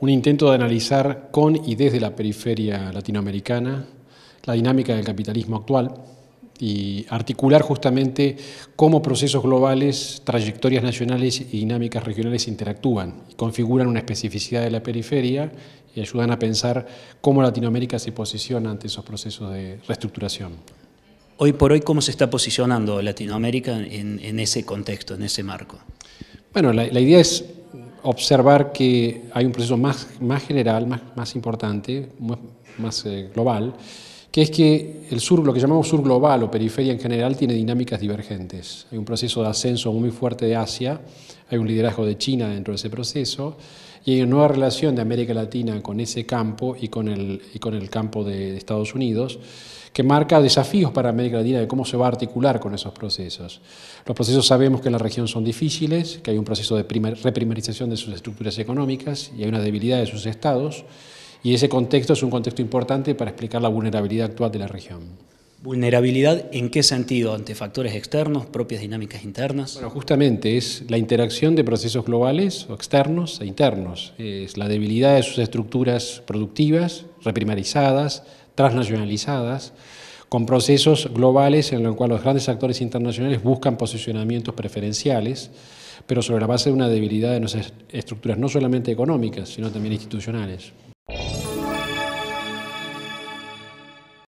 un intento de analizar con y desde la periferia latinoamericana la dinámica del capitalismo actual y articular justamente cómo procesos globales, trayectorias nacionales y dinámicas regionales interactúan y configuran una especificidad de la periferia y ayudan a pensar cómo Latinoamérica se posiciona ante esos procesos de reestructuración. Hoy por hoy, ¿cómo se está posicionando Latinoamérica en, ese contexto, en ese marco? Bueno, la idea es observar que hay un proceso más, más general, más, más importante, más, eh, global, que es que el sur, lo que llamamos sur global o periferia en general, tiene dinámicas divergentes. Hay un proceso de ascenso muy fuerte de Asia, hay un liderazgo de China dentro de ese proceso, y hay una nueva relación de América Latina con ese campo y con el, campo de Estados Unidos, que marca desafíos para América Latina de cómo se va a articular con esos procesos. Los procesos sabemos que en la región son difíciles, que hay un proceso de reprimarización reprimerización de sus estructuras económicas y hay una debilidad de sus estados y ese contexto es un contexto importante para explicar la vulnerabilidad actual de la región. ¿Vulnerabilidad en qué sentido? ¿Ante factores externos, propias dinámicas internas? Bueno, justamente es la interacción de procesos globales o externos e internos. Es la debilidad de sus estructuras productivas, reprimarizadas, transnacionalizadas, con procesos globales en los cuales los grandes actores internacionales buscan posicionamientos preferenciales, pero sobre la base de una debilidad de nuestras estructuras no solamente económicas, sino también institucionales.